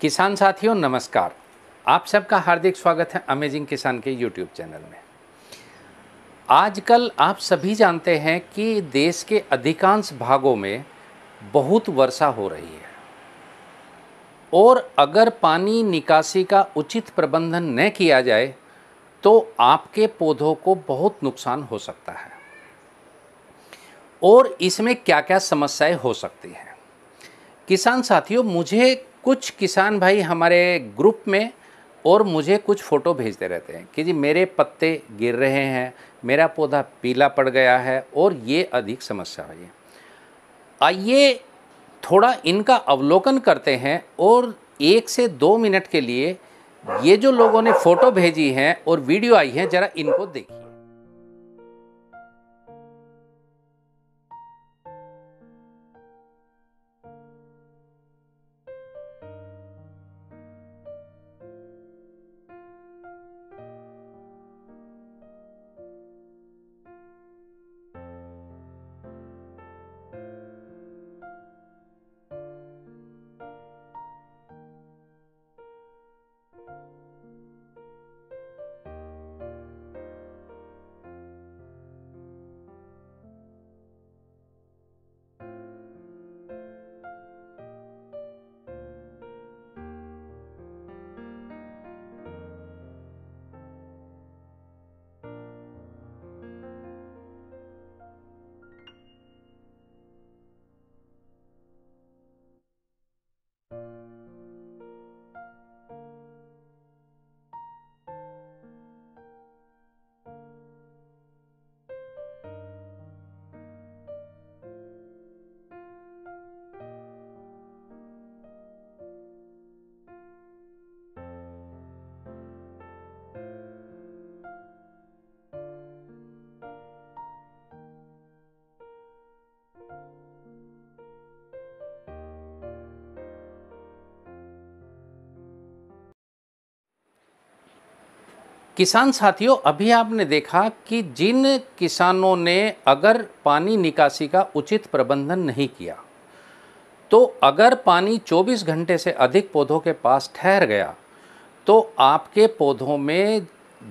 किसान साथियों नमस्कार आप सबका हार्दिक स्वागत है अमेजिंग किसान के यूट्यूब चैनल में आजकल आप सभी जानते हैं कि देश के अधिकांश भागों में बहुत वर्षा हो रही है और अगर पानी निकासी का उचित प्रबंधन न किया जाए तो आपके पौधों को बहुत नुकसान हो सकता है और इसमें क्या क्या समस्याएं हो सकती हैं किसान साथियों मुझे कुछ किसान भाई हमारे ग्रुप में और मुझे कुछ फ़ोटो भेजते रहते हैं कि जी मेरे पत्ते गिर रहे हैं मेरा पौधा पीला पड़ गया है और ये अधिक समस्या है आइए थोड़ा इनका अवलोकन करते हैं और एक से दो मिनट के लिए ये जो लोगों ने फोटो भेजी है और वीडियो आई है जरा इनको देखिए किसान साथियों अभी आपने देखा कि जिन किसानों ने अगर पानी निकासी का उचित प्रबंधन नहीं किया तो अगर पानी 24 घंटे से अधिक पौधों के पास ठहर गया तो आपके पौधों में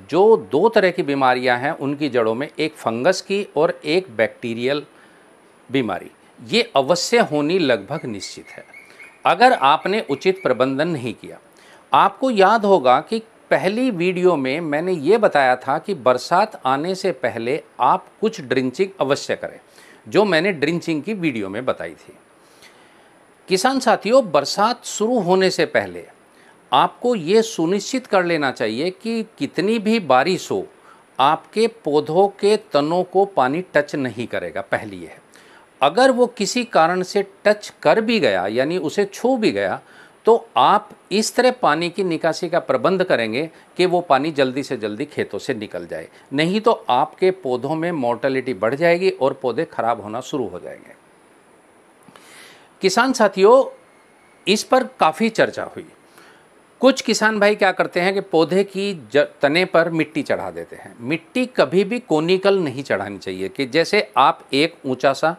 जो दो तरह की बीमारियां हैं उनकी जड़ों में एक फंगस की और एक बैक्टीरियल बीमारी ये अवश्य होनी लगभग निश्चित है अगर आपने उचित प्रबंधन नहीं किया आपको याद होगा कि पहली वीडियो में मैंने ये बताया था कि बरसात आने से पहले आप कुछ ड्रिंचिंग अवश्य करें जो मैंने ड्रिंचिंग की वीडियो में बताई थी किसान साथियों बरसात शुरू होने से पहले आपको ये सुनिश्चित कर लेना चाहिए कि कितनी भी बारिश हो आपके पौधों के तनों को पानी टच नहीं करेगा पहली है अगर वो किसी कारण से टच कर भी गया यानी उसे छू भी गया तो आप इस तरह पानी की निकासी का प्रबंध करेंगे कि वो पानी जल्दी से जल्दी खेतों से निकल जाए नहीं तो आपके पौधों में मोर्टेलिटी बढ़ जाएगी और पौधे खराब होना शुरू हो जाएंगे किसान साथियों इस पर काफ़ी चर्चा हुई कुछ किसान भाई क्या करते हैं कि पौधे की तने पर मिट्टी चढ़ा देते हैं मिट्टी कभी भी कोनिकल नहीं चढ़ानी चाहिए कि जैसे आप एक ऊंचा सा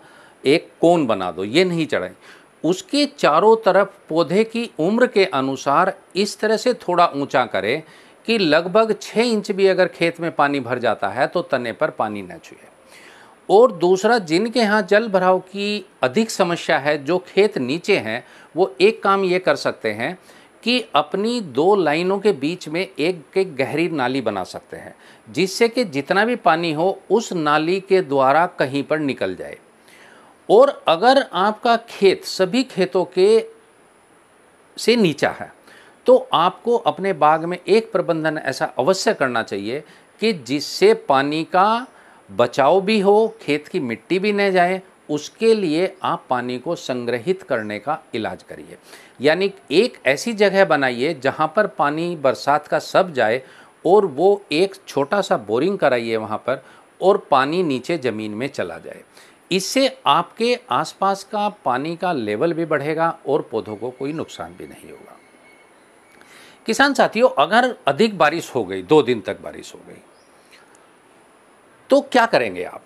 एक कोन बना दो ये नहीं चढ़ाएं उसके चारों तरफ पौधे की उम्र के अनुसार इस तरह से थोड़ा ऊंचा करें कि लगभग छः इंच भी अगर खेत में पानी भर जाता है तो तने पर पानी न छुए और दूसरा जिनके यहाँ जल भराव की अधिक समस्या है जो खेत नीचे हैं वो एक काम ये कर सकते हैं कि अपनी दो लाइनों के बीच में एक के गहरी नाली बना सकते हैं जिससे कि जितना भी पानी हो उस नाली के द्वारा कहीं पर निकल जाए और अगर आपका खेत सभी खेतों के से नीचा है तो आपको अपने बाग में एक प्रबंधन ऐसा अवश्य करना चाहिए कि जिससे पानी का बचाव भी हो खेत की मिट्टी भी न जाए उसके लिए आप पानी को संग्रहित करने का इलाज करिए यानी एक ऐसी जगह बनाइए जहाँ पर पानी बरसात का सब जाए और वो एक छोटा सा बोरिंग कराइए वहाँ पर और पानी नीचे ज़मीन में चला जाए इससे आपके आसपास का पानी का लेवल भी बढ़ेगा और पौधों को कोई नुकसान भी नहीं होगा किसान साथियों अगर अधिक बारिश हो गई दो दिन तक बारिश हो गई तो क्या करेंगे आप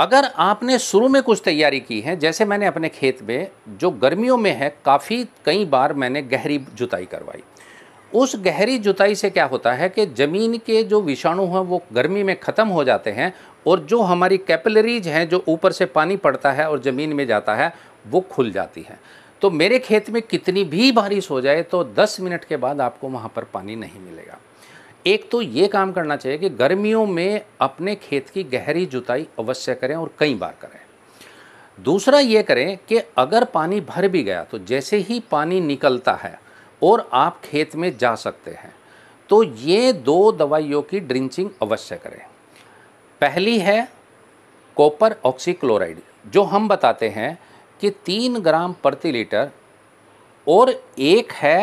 अगर आपने शुरू में कुछ तैयारी की है जैसे मैंने अपने खेत में जो गर्मियों में है काफ़ी कई बार मैंने गहरी जुताई करवाई उस गहरी जुताई से क्या होता है कि ज़मीन के जो विषाणु हैं वो गर्मी में ख़त्म हो जाते हैं और जो हमारी कैपिलरीज हैं जो ऊपर से पानी पड़ता है और ज़मीन में जाता है वो खुल जाती है तो मेरे खेत में कितनी भी बारिश हो जाए तो 10 मिनट के बाद आपको वहाँ पर पानी नहीं मिलेगा एक तो ये काम करना चाहिए कि गर्मियों में अपने खेत की गहरी जुताई अवश्य करें और कई बार करें दूसरा ये करें कि अगर पानी भर भी गया तो जैसे ही पानी निकलता है और आप खेत में जा सकते हैं तो ये दो दवाइयों की ड्रिंचिंग अवश्य करें पहली है कॉपर ऑक्सीक्लोराइड जो हम बताते हैं कि तीन ग्राम प्रति लीटर और एक है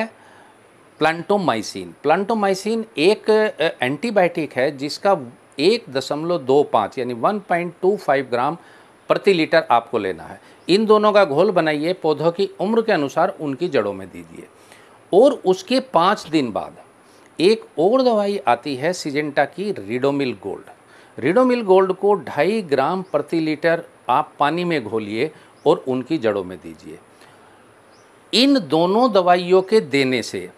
प्लान्टोमाइसिन प्लान्टोमाइसिन एक एंटीबायोटिक है जिसका एक दशमलव दो पाँच यानी one point two five gram प्रति लीटर आपको लेना है इन दोनों का घोल बनाइए पौधों की उम्र के अनुसार उनकी जड़ों में दीजिए और उसके पाँच दिन बाद एक और दवाई आती है सिजेंटा की रिडोमिल गोल्ड रिडोमिल गोल्ड को ढाई ग्राम प्रति लीटर आप पानी में घोलिए और उनकी जड़ों में दीजिए इन दोनों दवाइयों के देने से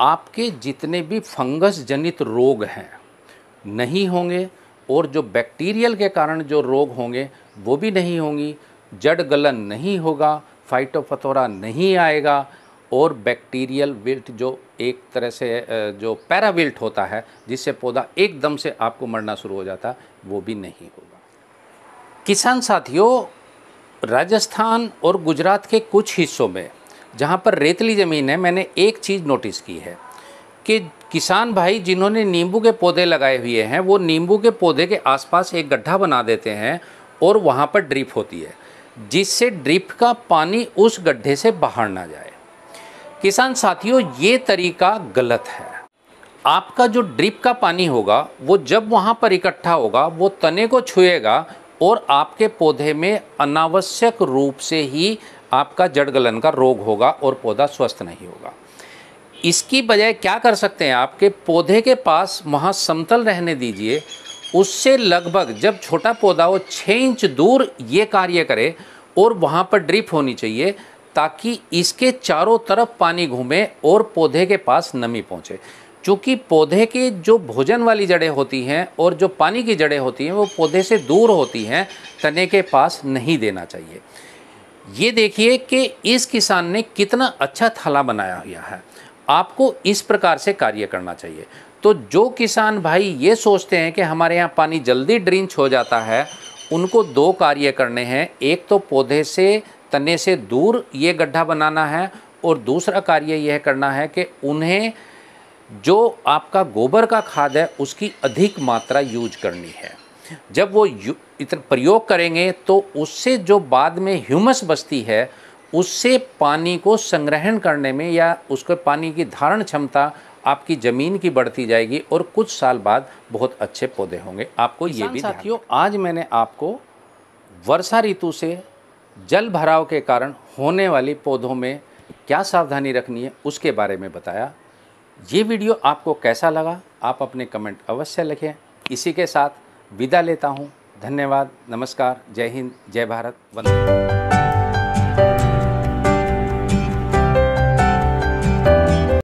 आपके जितने भी फंगस जनित रोग हैं नहीं होंगे और जो बैक्टीरियल के कारण जो रोग होंगे वो भी नहीं होंगी जड़ गलन नहीं होगा फाइटोफथोरा नहीं आएगा और बैक्टीरियल विल्ट जो एक तरह से जो पैराविल्ट होता है जिससे पौधा एकदम से आपको मरना शुरू हो जाता है वो भी नहीं होगा किसान साथियों राजस्थान और गुजरात के कुछ हिस्सों में जहाँ पर रेतली ज़मीन है मैंने एक चीज़ नोटिस की है कि किसान भाई जिन्होंने नींबू के पौधे लगाए हुए हैं वो नींबू के पौधे के आसपास एक गड्ढा बना देते हैं और वहाँ पर ड्रिप होती है जिससे ड्रिप का पानी उस गड्ढे से बाहर ना जाए किसान साथियों ये तरीका गलत है आपका जो ड्रिप का पानी होगा वो जब वहाँ पर इकट्ठा होगा वो तने को छुएगा और आपके पौधे में अनावश्यक रूप से ही आपका जड़ गलन का रोग होगा और पौधा स्वस्थ नहीं होगा इसकी बजाय क्या कर सकते हैं आपके पौधे के पास वहाँ समतल रहने दीजिए उससे लगभग जब छोटा पौधा हो छः इंच दूर ये कार्य करे और वहाँ पर ड्रिप होनी चाहिए ताकि इसके चारों तरफ पानी घूमे और पौधे के पास नमी पहुँचे चूँकि पौधे के जो भोजन वाली जड़ें होती हैं और जो पानी की जड़ें होती हैं वो पौधे से दूर होती हैं तने के पास नहीं देना चाहिए ये देखिए कि इस किसान ने कितना अच्छा थला बनाया हुआ है आपको इस प्रकार से कार्य करना चाहिए तो जो किसान भाई ये सोचते हैं कि हमारे यहाँ पानी जल्दी ड्रिंच हो जाता है उनको दो कार्य करने हैं एक तो पौधे से तने से दूर ये गड्ढा बनाना है और दूसरा कार्य यह करना है कि उन्हें जो आपका गोबर का खाद है उसकी अधिक मात्रा यूज करनी है जब वो इतना प्रयोग करेंगे तो उससे जो बाद में ह्यूमस बसती है उससे पानी को संग्रहण करने में या उसके पानी की धारण क्षमता आपकी ज़मीन की बढ़ती जाएगी और कुछ साल बाद बहुत अच्छे पौधे होंगे आपको ये भी साथियों आज मैंने आपको वर्षा ऋतु से जल भराव के कारण होने वाली पौधों में क्या सावधानी रखनी है उसके बारे में बताया ये वीडियो आपको कैसा लगा आप अपने कमेंट अवश्य लिखें इसी के साथ विदा लेता हूँ धन्यवाद नमस्कार जय हिंद जय भारत वंदे